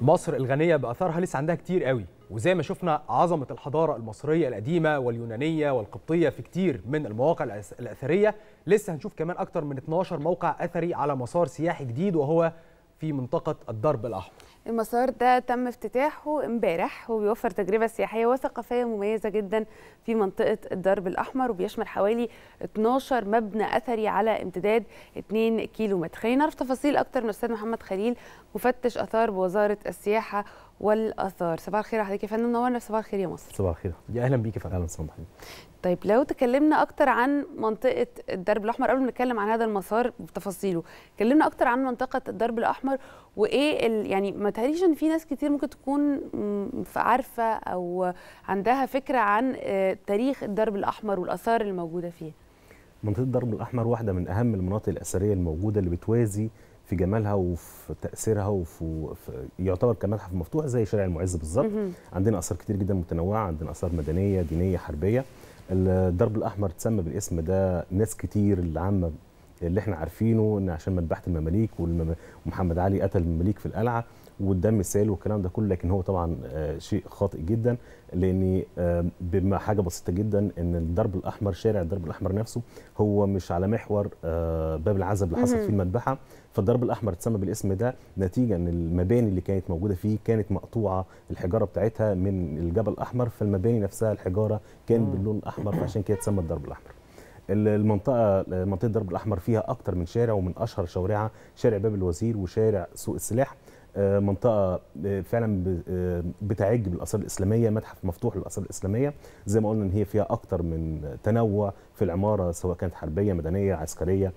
مصر الغنية بأثارها لسه عندها كتير قوي وزي ما شفنا عظمة الحضارة المصرية القديمة واليونانية والقبطية في كتير من المواقع الأثرية لسه هنشوف كمان أكتر من 12 موقع أثري على مسار سياحي جديد وهو في منطقة الدرب الأحمر المسار ده تم افتتاحه امبارح وبيوفر تجربة سياحية وثقافية مميزة جدا في منطقة الدرب الأحمر وبيشمل حوالي 12 مبنى أثري على امتداد 2 كيلو متر خلينا نعرف تفاصيل أكتر من الأستاذ محمد خليل مفتش آثار بوزارة السياحة والاثار صباح الخير حضرتك يا فندم نورنا صباح الخير يا مصر صباح الخير يا اهلا بيكي في اهلا وسهلا طيب لو تكلمنا اكتر عن منطقه الدرب الاحمر قبل ما نتكلم عن هذا المسار بتفاصيله كلمنا اكتر عن منطقه الدرب الاحمر وايه ال... يعني ما تهيأليش ان في ناس كتير ممكن تكون عارفه او عندها فكره عن آه، تاريخ الدرب الاحمر والاثار الموجوده فيه منطقه الدرب الاحمر واحده من اهم المناطق الاثريه الموجوده اللي بتوازي في جمالها وفي تاثيرها وفي يعتبر كمتحف مفتوح زي شارع المعز بالظبط عندنا اثار كتير جدا متنوعه عندنا اثار مدنيه دينيه حربيه الدرب الاحمر اتسمى بالاسم ده ناس كتير العامه اللي احنا عارفينه ان عشان مذبحه المماليك ومحمد علي قتل المماليك في القلعه والدم سال والكلام ده كله لكن هو طبعا آه، شيء خاطئ جدا لان آه، بما حاجه بسيطه جدا ان الدرب الاحمر شارع الدرب الاحمر نفسه هو مش على محور آه، باب العزب اللي حصل فيه المذبحه فالدرب الاحمر اتسمى بالاسم ده نتيجه ان المباني اللي كانت موجوده فيه كانت مقطوعه الحجاره بتاعتها من الجبل الاحمر فالمباني نفسها الحجاره كان باللون الاحمر فعشان كده اتسمى الدرب الاحمر المنطقه منطقه الدرب الاحمر فيها اكتر من شارع ومن اشهر شوارعها شارع باب الوزير وشارع سوق السلاح آه، منطقه آه، فعلا آه، بتعج بالاثار الاسلاميه متحف مفتوح للاثار الاسلاميه زي ما قلنا ان هي فيها اكتر من تنوع في العماره سواء كانت حربيه مدنيه عسكريه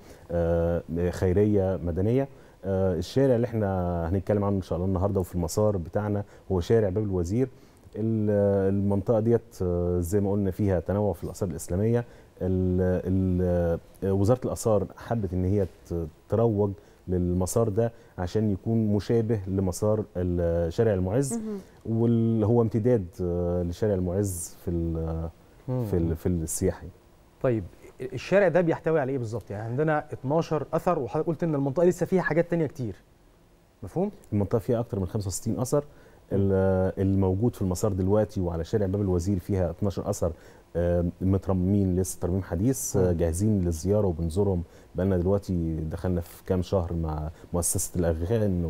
خيريه مدنيه الشارع اللي احنا هنتكلم عنه ان شاء الله النهارده وفي المسار بتاعنا هو شارع باب الوزير المنطقه ديت زي ما قلنا فيها تنوع في الاثار الاسلاميه وزاره الاثار حبت ان هي تروج للمسار ده عشان يكون مشابه لمسار شارع المعز واللي هو امتداد آه، لشارع المعز في في في السياحي طيب الشارع ده بيحتوي على ايه بالظبط يعني عندنا 12 اثر وحضرتك قلت ان المنطقه لسه فيها حاجات تانية كتير مفهوم المنطقه فيها اكتر من 65 اثر الموجود في المسار دلوقتي وعلى شارع باب الوزير فيها 12 اثر آه، مترممين لسه ترميم حديث آه، جاهزين للزياره وبنزورهم بقالنا دلوقتي دخلنا في كام شهر مع مؤسسه الاغاني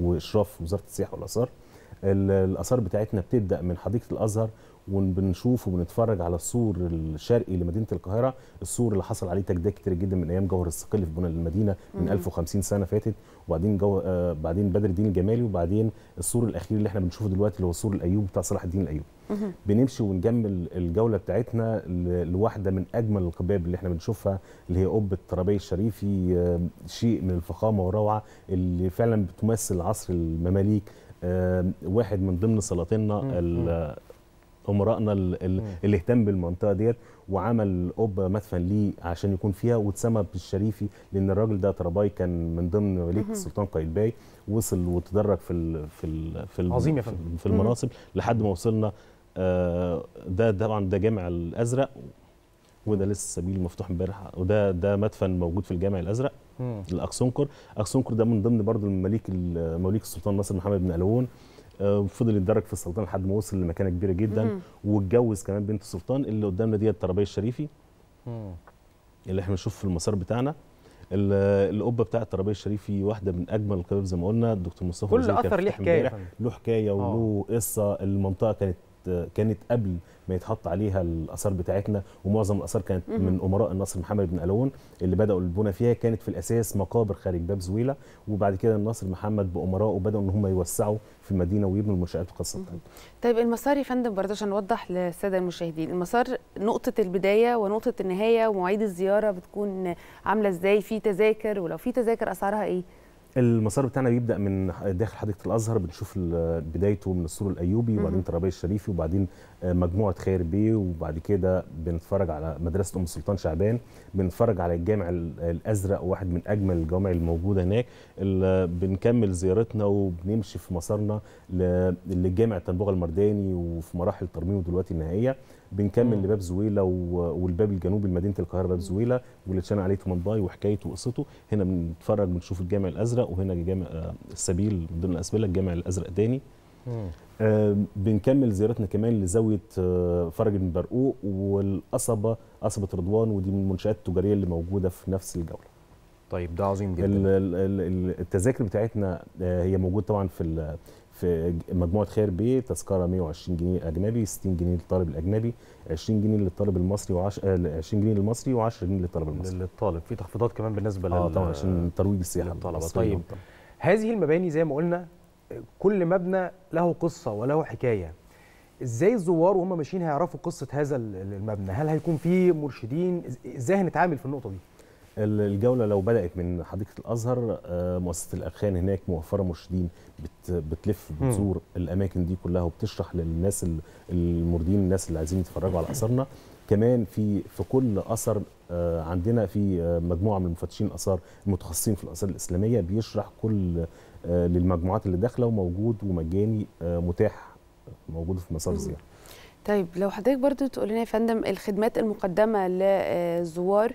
واشراف وزاره السياحه والاثار الاثار بتاعتنا بتبدا من حديقه الازهر وبنشوف وبنتفرج على السور الشرقي لمدينه القاهره السور اللي حصل عليه تجديد كتير جدا من ايام جوهر الصقل في بناء المدينه من 1050 سنه فاتت وبعدين جو... آه بعدين بدر الدين الجمالي وبعدين السور الاخير اللي احنا بنشوفه دلوقتي اللي هو سور الايوب بتاع صلاح الدين الايوب بنمشي ونجمل الجوله بتاعتنا لواحده من اجمل القباب اللي احنا بنشوفها اللي هي قبه الترابي الشريفي آه، شيء من الفخامه والروعه اللي فعلا بتمثل عصر المماليك آه، واحد من ضمن سلاطيننا امرائنا اللي اهتم بالمنطقه ديت وعمل قبه مدفن ليه عشان يكون فيها واتسمى بالشريفي لان الراجل ده ترباي كان من ضمن وليه السلطان قايلباي وصل وتدرج في الـ في الـ في الـ عظيم يا فندم في المناصب لحد ما وصلنا آه، ده طبعا ده جامع الازرق وده لسه سبيل مفتوح امبارح وده ده مدفن موجود في الجامع الازرق الاكسنكر اكسنكر ده من ضمن برضه المماليك مماليك السلطان ناصر محمد بن الون آه، وفضل يتدرج في السلطنه لحد ما وصل لمكانه كبيره جدا مم. واتجوز كمان بنت سلطان اللي قدامنا ديت الترابيه الشريفي مم. اللي احنا بنشوف في المسار بتاعنا القبه بتاع الترابيه الشريفي واحده من اجمل القباب زي ما قلنا الدكتور مصطفى كل اثر ليه حكايه له حكايه وله آه. قصه المنطقه كانت كانت قبل ما يتحط عليها الاثار بتاعتنا ومعظم الاثار كانت من امراء النصر محمد بن الون اللي بداوا البنى فيها كانت في الاساس مقابر خارج باب زويله وبعد كده النصر محمد بامراء بداوا ان هم يوسعوا في المدينه ويبنوا المنشات الخاصه طيب المسار يا فندم برضه عشان نوضح للساده المشاهدين المسار نقطه البدايه ونقطه النهايه ومواعيد الزياره بتكون عامله ازاي في تذاكر ولو في تذاكر اسعارها ايه المسار بتاعنا بيبدا من داخل حديقه الازهر بنشوف بدايته من السور الايوبي وبعدين ترابيه الشريفي وبعدين آه، مجموعه خير بيه وبعد كده بنتفرج على مدرسه ام السلطان شعبان بنتفرج على الجامع الازرق واحد من اجمل الجوامع الموجوده هناك بنكمل زيارتنا وبنمشي في مسارنا للجامع التنبوغه المرداني وفي مراحل ترميمه دلوقتي النهائيه بنكمل لباب زويله والباب الجنوبي لمدينه القاهره باب زويله واللي اتشان عليه تومنضاي وحكايته وقصته هنا بنتفرج بنشوف الجامع الازرق وهنا جامع آه، السبيل من ضمن الاسبله الجامع الازرق تاني آه بنكمل زيارتنا كمان لزاويه آه فرج بن برقوق والقصبه قصبه رضوان ودي من المنشات التجاريه اللي موجوده في نفس الجوله طيب ده عظيم جدا التذاكر بتاعتنا آه، هي موجود طبعا في في مجموعه خير بي تذكره 120 جنيه اجنبي 60 جنيه للطالب الاجنبي 20 جنيه للطالب المصري و 10 20 جنيه للمصري و10 جنيه للطالب المصري للطالب في تخفيضات كمان بالنسبه آه، لل اه طبعا عشان ترويج السياحه للطلبه طيب هذه المباني زي ما قلنا كل مبنى له قصه وله حكايه ازاي الزوار وهم ماشيين هيعرفوا قصه هذا المبنى هل هيكون في مرشدين ازاي هنتعامل في النقطه دي الجوله لو بدات من حديقه الازهر آه، مؤسسه الأرخان هناك موفره مرشدين بتلف بتزور الاماكن دي كلها وبتشرح للناس المردين الناس اللي عايزين يتفرجوا على اثارنا كمان في في كل اثر آه، عندنا في آه، مجموعه من المفتشين الاثار المتخصصين في الاثار الاسلاميه بيشرح كل للمجموعات اللي داخله وموجود ومجاني متاح موجود في مسار الزياره طيب لو حضرتك برضو تقول لنا يا فندم الخدمات المقدمه للزوار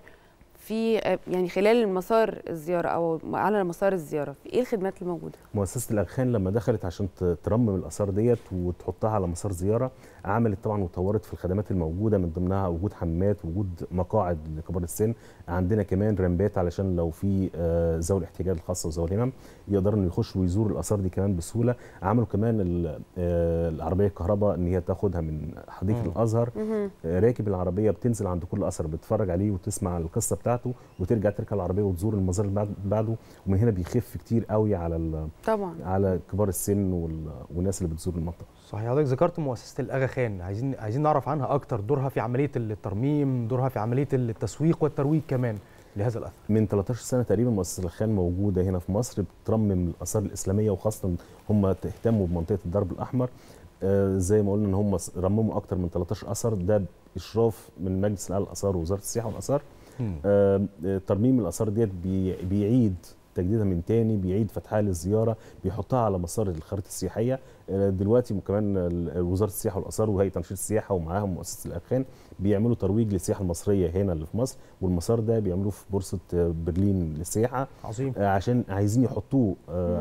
في يعني خلال مسار الزياره او على مسار الزياره في ايه الخدمات الموجوده مؤسسه الاغخان لما دخلت عشان ترمم الاثار ديت وتحطها على مسار زياره عملت طبعا وطورت في الخدمات الموجوده من ضمنها وجود حمامات وجود مقاعد لكبار السن عندنا كمان رامبات علشان لو في آه، ذوي الاحتياجات الخاصه وذوي الهمم يقدروا يخشوا ويزوروا الاثار دي كمان بسهوله عملوا كمان آه، العربيه الكهرباء ان هي تاخدها من حديقه الازهر آه، راكب العربيه بتنزل عند كل اثر بتتفرج عليه وتسمع القصه بتاعته بتاعته وترجع تركب العربيه وتزور المزار اللي بعده ومن هنا بيخف كتير قوي على طبعا على كبار السن والناس اللي بتزور المنطقه صحيح حضرتك ذكرت مؤسسه الاغا خان عايزين عايزين نعرف عنها اكتر دورها في عمليه الترميم دورها في عمليه التسويق والترويج كمان لهذا الاثر من 13 سنه تقريبا مؤسسه الخان موجوده هنا في مصر بترمم الاثار الاسلاميه وخاصه هم اهتموا بمنطقه الدرب الاحمر آه، زي ما قلنا ان هم رمموا اكتر من 13 اثر ده اشراف من مجلس الاعلى للاثار ووزاره السياحه والاثار آه، آه، ترميم الاثار ديت بيعيد تجديدها من تاني بيعيد فتحها للزياره بيحطها على مسار الخريطه السياحيه آه، دلوقتي كمان وزاره السياحه والاثار وهيئه تنشيط السياحه ومعاهم مؤسسه الاخان بيعملوا ترويج للسياحه المصريه هنا اللي في مصر والمسار ده بيعملوه في بورصه برلين للسياحه عظيم عشان عايزين يحطوه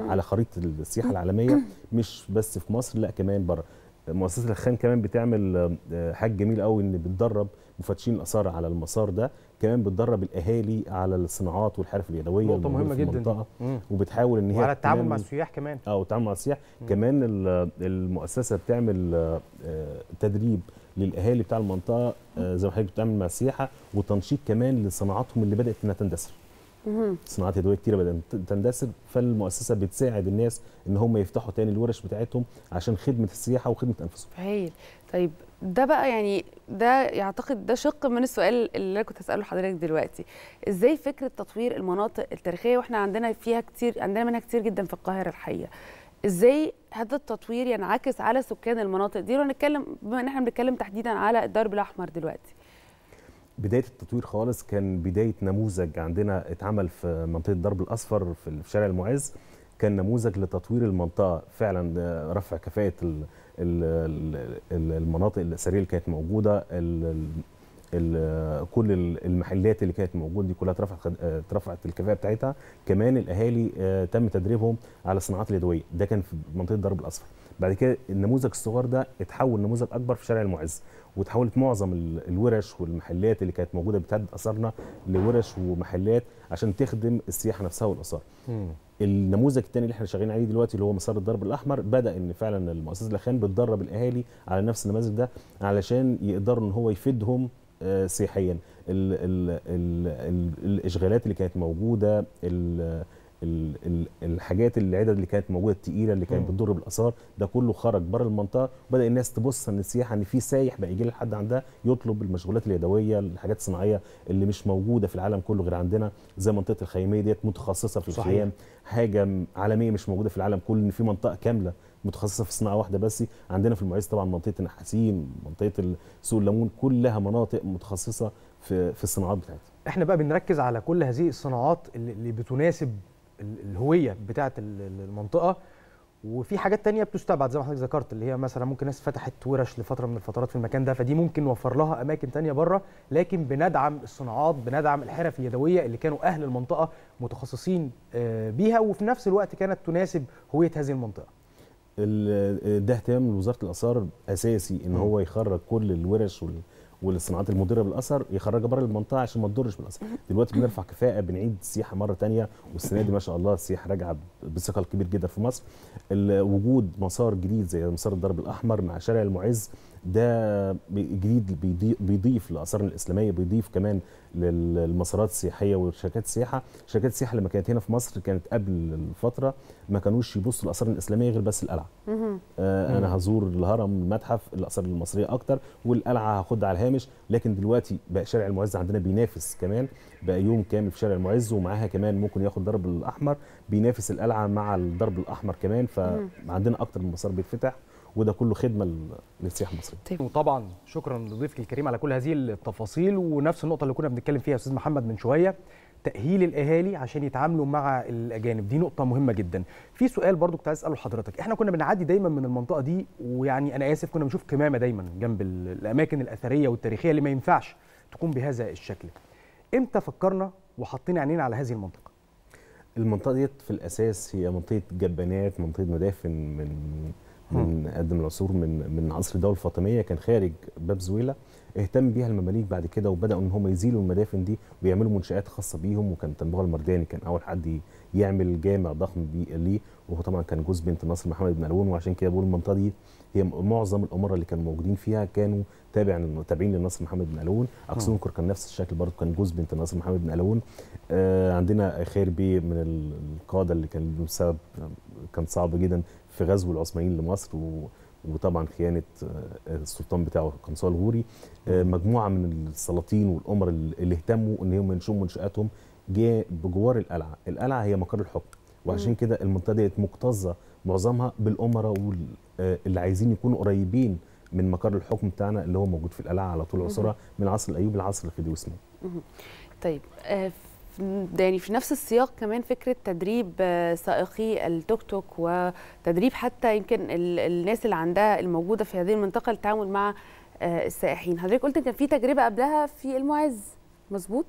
على خريطه السياحه العالميه مش بس في مصر لا كمان بره مؤسسه الاخان كمان بتعمل حاجه جميله قوي ان بتدرب مفتشين الاثار على المسار ده كمان بتدرب الاهالي على الصناعات والحرف اليدويه نقطه مهمه جدا وبتحاول ان هي وعلى التعامل مع السياح كمان اه والتعامل مع السياح كمان المؤسسه بتعمل آه، تدريب للاهالي بتاع المنطقه آه، زي ما حضرتك بتعمل مع السياحه وتنشيط كمان لصناعاتهم اللي بدات انها تندثر صناعات يدويه كتيره بدات تندثر فالمؤسسه بتساعد الناس ان هم يفتحوا تاني الورش بتاعتهم عشان خدمه السياحه وخدمه انفسهم. هايل طيب ده بقى يعني ده يعتقد ده شق من السؤال اللي انا كنت هساله لحضرتك دلوقتي ازاي فكره تطوير المناطق التاريخيه واحنا عندنا فيها كتير عندنا منها كتير جدا في القاهره الحقيقه ازاي هذا التطوير ينعكس على سكان المناطق دي ونتكلم بما ان احنا بنتكلم تحديدا على الدرب الاحمر دلوقتي بدايه التطوير خالص كان بدايه نموذج عندنا اتعمل في منطقه الدرب الاصفر في شارع المعز كان نموذج لتطوير المنطقه فعلا آه، رفع كفاءه المناطق الاثريه اللي كانت موجوده كل المحلات اللي كانت موجوده دي كلها اترفعت آه، اترفعت الكفاءه بتاعتها كمان الاهالي آه، تم تدريبهم على الصناعات اليدويه ده كان في منطقه درب الاصفر بعد كده النموذج الصغير ده اتحول نموذج اكبر في شارع المعز وتحولت معظم الورش والمحلات اللي كانت موجوده بتعدد اثارنا لورش ومحلات عشان تخدم السياحه نفسها والاثار النموذج الثاني اللي احنا شغالين عليه دلوقتي اللي هو مسار الدرب الاحمر بدا ان فعلا المؤسسه الاخيان بتدرب الاهالي على نفس النماذج ده علشان يقدروا ان هو يفيدهم آه، سياحيا الاشغالات اللي كانت موجوده الحاجات العدد اللي كانت موجوده الثقيله اللي كانت بتضر بالاثار ده كله خرج بره المنطقه وبدا الناس تبص ان السياحه ان في سايح بقى يجي لحد عندها يطلب المشغولات اليدويه الحاجات الصناعيه اللي مش موجوده في العالم كله غير عندنا زي منطقه الخيميه ديت متخصصه في صحيح. الخيام حاجه عالميه مش موجوده في العالم كله ان في منطقه كامله متخصصه في صناعه واحده بس عندنا في المعز طبعا منطقه النحاسين منطقه سوق الليمون كلها مناطق متخصصه في في الصناعات بتاعتها احنا بقى بنركز على كل هذه الصناعات اللي بتناسب الهويه بتاعه المنطقه وفي حاجات تانية بتستبعد زي ما حضرتك ذكرت اللي هي مثلا ممكن ناس فتحت ورش لفتره من الفترات في المكان ده فدي ممكن نوفر لها اماكن تانية بره لكن بندعم الصناعات بندعم الحرف اليدويه اللي كانوا اهل المنطقه متخصصين آه، بيها وفي نفس الوقت كانت تناسب هويه هذه المنطقه. ده اهتمام وزاره الاثار اساسي ان هو يخرج كل الورش وال والصناعات المضره بالاثر يخرجها بره المنطقه عشان ما تضرش بالاثر دلوقتي بنرفع كفاءه بنعيد السياحه مره ثانيه والسنه دي ما شاء الله السياحه راجعه بثقل كبير جدا في مصر وجود مسار جديد زي مسار الدرب الاحمر مع شارع المعز ده جديد بيضيف لآثار الإسلامية بيضيف كمان للمسارات السياحية وشركات السياحة شركات السياحة لما كانت هنا في مصر كانت قبل الفترة ما كانوش يبصوا الآثار الإسلامية غير بس القلعة آه أنا هزور الهرم المتحف الآثار المصرية أكتر والقلعة هاخدها على الهامش لكن دلوقتي بقى شارع المعز عندنا بينافس كمان بقى يوم كامل في شارع المعز ومعاها كمان ممكن ياخد ضرب الأحمر بينافس القلعة مع الضرب الأحمر كمان فعندنا أكتر من مسار بيتفتح وده كله خدمه للسياحه المصريه. طيب. وطبعا شكرا لضيفك الكريم على كل هذه التفاصيل ونفس النقطه اللي كنا بنتكلم فيها يا استاذ محمد من شويه تاهيل الاهالي عشان يتعاملوا مع الاجانب دي نقطه مهمه جدا في سؤال برضو كنت عايز اساله لحضرتك احنا كنا بنعدي دايما من المنطقه دي ويعني انا اسف كنا بنشوف كمامه دايما جنب الاماكن الاثريه والتاريخيه اللي ما ينفعش تكون بهذا الشكل امتى فكرنا وحطينا عينينا على هذه المنطقه المنطقه ديت في الاساس هي منطقه جبانات منطقه مدافن من من قدم العصور من من عصر الدوله الفاطميه كان خارج باب زويله اهتم بيها المماليك بعد كده وبداوا ان هم يزيلوا المدافن دي ويعملوا منشات خاصه بيهم وكان تنبغ المرداني كان اول حد يعمل جامع ضخم ليه وهو طبعا كان جوز بنت ناصر محمد بن علون وعشان كده بقول المنطقه دي هي معظم الامراء اللي كانوا موجودين فيها كانوا تابع تابعين لناصر محمد بن علون اكسونكر كان نفس الشكل برضه كان جوز بنت ناصر محمد بن علون آه عندنا خير بيه من القاده اللي كان بسبب كان صعب جدا في غزو العثمانيين لمصر و وطبعا خيانه آه، السلطان بتاعه قنصال غوري آه، مجموعه من السلاطين والامر اللي اهتموا ان هم ينشئوا منشاتهم جه بجوار القلعه، القلعه هي مقر الحكم وعشان كده المنطقه ديت مكتظه معظمها بالامراء آه، اللي عايزين يكونوا قريبين من مقر الحكم بتاعنا اللي هو موجود في القلعه على طول عصرها من عصر الايوبي لعصر الفيديوسماني. طيب يعني في نفس السياق كمان فكره تدريب آه، سائقي التوك توك وتدريب حتى يمكن الناس اللي عندها الموجوده في هذه المنطقه للتعامل مع آه، السائحين حضرتك قلت كان في تجربه قبلها في المعز مظبوط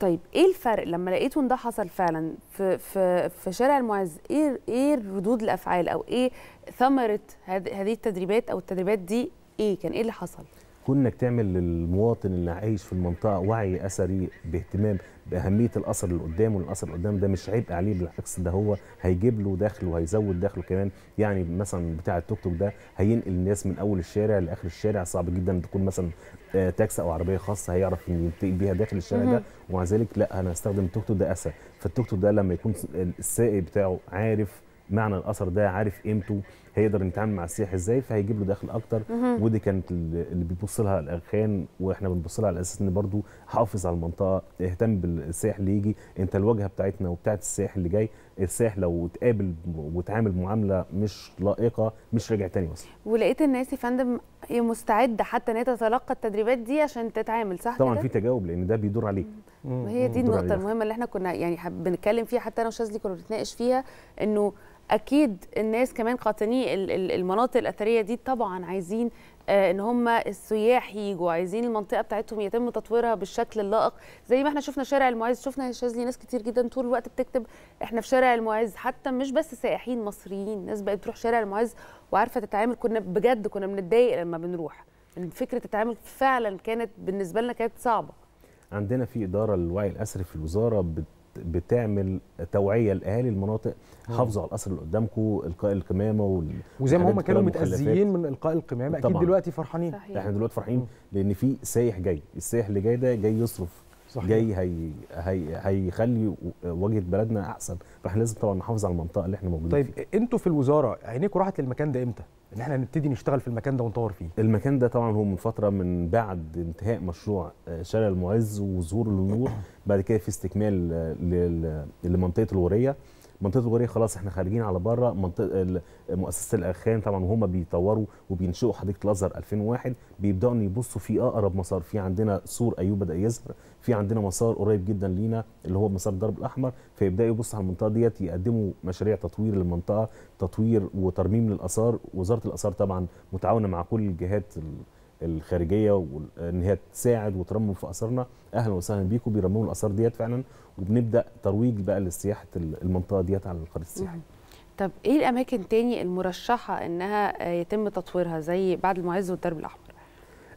طيب ايه الفرق لما لقيتوا ان ده حصل فعلا في في في شارع المعز ايه ايه ردود الافعال او ايه ثمره هذه التدريبات او التدريبات دي ايه كان ايه اللي حصل كونك تعمل للمواطن اللي عايش في المنطقه وعي اثري باهتمام باهميه الاثر اللي قدامه الاثر اللي قدامه ده مش عبء عليه بالعكس ده هو هيجيب له دخل وهيزود دخله كمان يعني مثلا بتاع التوك توك ده هينقل الناس من اول الشارع لاخر الشارع صعب جدا تكون مثلا آه، تاكس او عربيه خاصه هيعرف ينتقل بيها داخل الشارع ده ومع ذلك لا انا هستخدم التوك توك ده اسهل فالتوك توك ده لما يكون السائق بتاعه عارف معنى الاثر ده عارف قيمته هيقدر يتعامل مع السياح ازاي فهيجيب له دخل اكتر ودي كانت اللي بيبص لها الاغخان واحنا بنبص لها على اساس ان برضو حافظ على المنطقه اهتم بالسياح اللي يجي انت الواجهه بتاعتنا وبتاعت السياح اللي جاي الساحله لو اتقابل وتعامل معامله مش لائقه مش راجع تاني مصر ولقيت الناس يا فندم هي مستعده حتى ان هي تتلقى التدريبات دي عشان تتعامل صح طبعا في تجاوب لان ده بيدور عليك هي دي النقطه المهمه اللي احنا كنا يعني بنتكلم فيها حتى انا وشاذلي كنا بنتناقش فيها انه اكيد الناس كمان قاطني المناطق الاثريه دي طبعا عايزين آه، ان هم السياح يجوا عايزين المنطقه بتاعتهم يتم تطويرها بالشكل اللائق زي ما احنا شفنا شارع المعز شفنا يا شاذلي ناس كتير جدا طول الوقت بتكتب احنا في شارع المعز حتى مش بس سائحين مصريين ناس بقت تروح شارع المعز وعارفه تتعامل كنا بجد كنا بنتضايق لما بنروح فكره التعامل فعلا كانت بالنسبه لنا كانت صعبه عندنا في اداره للوعي الاسري في الوزاره بت بتعمل توعيه لاهالي المناطق حافظوا على القصر اللي قدامكم القاء القمامه وال... وزي ما هم كانوا متاذيين من القاء القمامه اكيد طبعًا. دلوقتي فرحانين صحيح. احنا دلوقتي فرحانين لان في سايح جاي السايح اللي جاي ده جاي يصرف صحيح. جاي هي... هي... هيخلي وجهه بلدنا احسن فاحنا لازم طبعا نحافظ على المنطقه اللي احنا موجودين طيب فيها طيب انتوا في الوزاره عينيكم راحت للمكان ده امتى ان احنا نبتدي نشتغل في المكان ده ونطور فيه المكان ده طبعا هو من فتره من بعد انتهاء مشروع آه، شارع المعز وظهور النور بعد كده في استكمال آه، لمنطقه الوريه منطقه الجواريه خلاص احنا خارجين على بره منطقه مؤسسه الاخان طبعا وهم بيطوروا وبينشئوا حديقه الازهر 2001 بيبداوا ان يبصوا في اقرب مسار في عندنا سور ايوب بدا يظهر في عندنا مسار قريب جدا لينا اللي هو مسار الدرب الاحمر فيبداوا يبصوا على المنطقه ديت يقدموا مشاريع تطوير للمنطقه تطوير وترميم للاثار وزاره الاثار طبعا متعاونه مع كل الجهات الخارجيه وان هي تساعد وترمم في اثارنا اهلا وسهلا بيكم بيرمموا الاثار ديت فعلا وبنبدا ترويج بقى لسياحه المنطقه ديت على الخريطه السياحيه طب ايه الاماكن تاني المرشحه انها يتم تطويرها زي بعد المعز والدرب الاحمر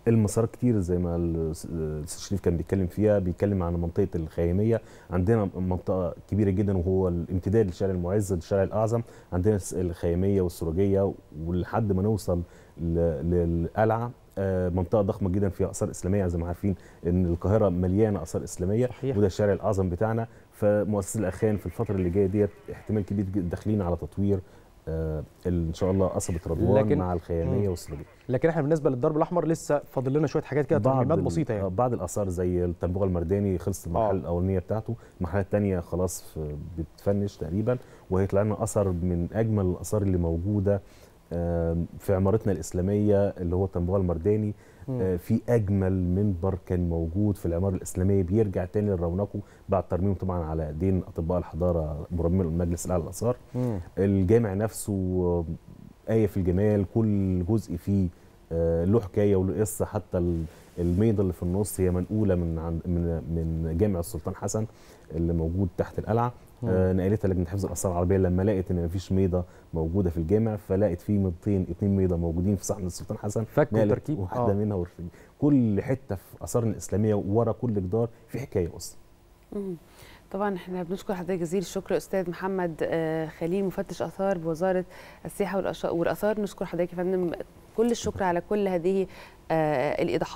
المسار كتير زي ما الاستاذ شريف كان بيتكلم فيها بيتكلم عن منطقه الخيميه عندنا منطقه كبيره جدا وهو الامتداد لشارع المعز للشارع الاعظم عندنا الخيميه والسروجيه ولحد ما نوصل للقلعه آه، منطقه ضخمه جدا فيها اثار اسلاميه زي ما عارفين ان القاهره مليانه اثار اسلاميه صحيح. وده الشارع الاعظم بتاعنا فمؤسسه الاخان في الفتره اللي جايه ديت احتمال كبير داخلين على تطوير آه ان شاء الله قصبه رضوان لكن مع الخياميه والسرجيه لكن احنا بالنسبه للضرب الاحمر لسه فاضل لنا شويه حاجات كده ترميمات بسيطه يعني آه، بعض الاثار زي التنبوغه المرداني خلصت المرحله آه. الاولانيه بتاعته المرحله الثانيه خلاص آه، بتفنش تقريبا وهيطلع لنا اثر من اجمل الاثار اللي موجوده في عمارتنا الإسلامية اللي هو طنبوها المرداني آه، في أجمل منبر كان موجود في العمارة الإسلامية بيرجع تاني لرونقه بعد ترميمه طبعا على أيدين أطباء الحضارة مرمم المجلس الأعلى للآثار الجامع نفسه آية في الجمال كل جزء فيه آه، له حكاية وله قصة حتى الميضة اللي في النص هي منقولة من من من جامع السلطان حسن اللي موجود تحت القلعة آه، نقلتها لجنه حفظ الاثار العربيه لما لقت ان مفيش ميضه موجوده في الجامع فلقت في ميضتين اثنين ميضه موجودين في صحن السلطان حسن فكوا تركيب واحده آه. منها ورشين. كل حته في اثارنا الاسلاميه ورا كل جدار في حكايه اصلا طبعا احنا بنشكر حضرتك جزيل الشكر استاذ محمد آه، خليل مفتش اثار بوزاره السياحه والاثار نشكر حضرتك يا فندم كل الشكر على كل هذه آه، الايضاحات